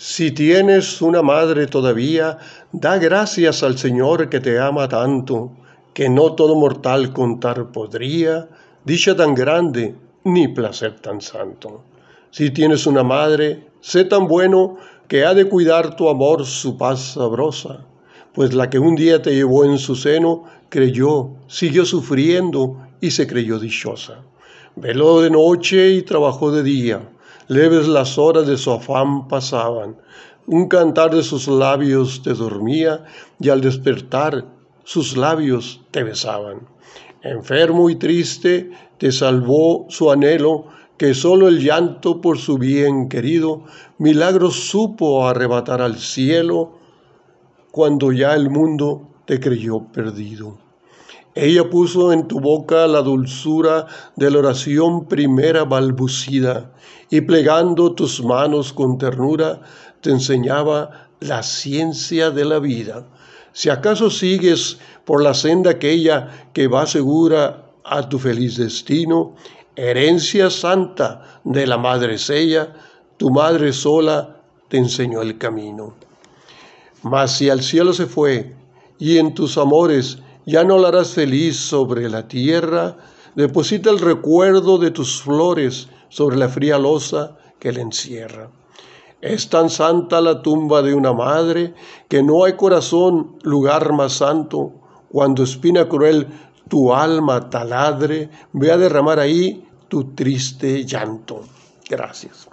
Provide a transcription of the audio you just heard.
Si tienes una madre todavía, da gracias al Señor que te ama tanto, que no todo mortal contar podría, dicha tan grande, ni placer tan santo. Si tienes una madre, sé tan bueno que ha de cuidar tu amor su paz sabrosa, pues la que un día te llevó en su seno, creyó, siguió sufriendo y se creyó dichosa. Veló de noche y trabajó de día leves las horas de su afán pasaban. Un cantar de sus labios te dormía y al despertar sus labios te besaban. Enfermo y triste te salvó su anhelo, que sólo el llanto por su bien querido milagro supo arrebatar al cielo cuando ya el mundo te creyó perdido. Ella puso en tu boca la dulzura de la oración primera balbucida y plegando tus manos con ternura te enseñaba la ciencia de la vida. Si acaso sigues por la senda aquella que va segura a tu feliz destino, herencia santa de la madre sella, tu madre sola te enseñó el camino. Mas si al cielo se fue y en tus amores ya no la harás feliz sobre la tierra. Deposita el recuerdo de tus flores sobre la fría losa que le encierra. Es tan santa la tumba de una madre que no hay corazón lugar más santo. Cuando espina cruel tu alma taladre, ve a derramar ahí tu triste llanto. Gracias.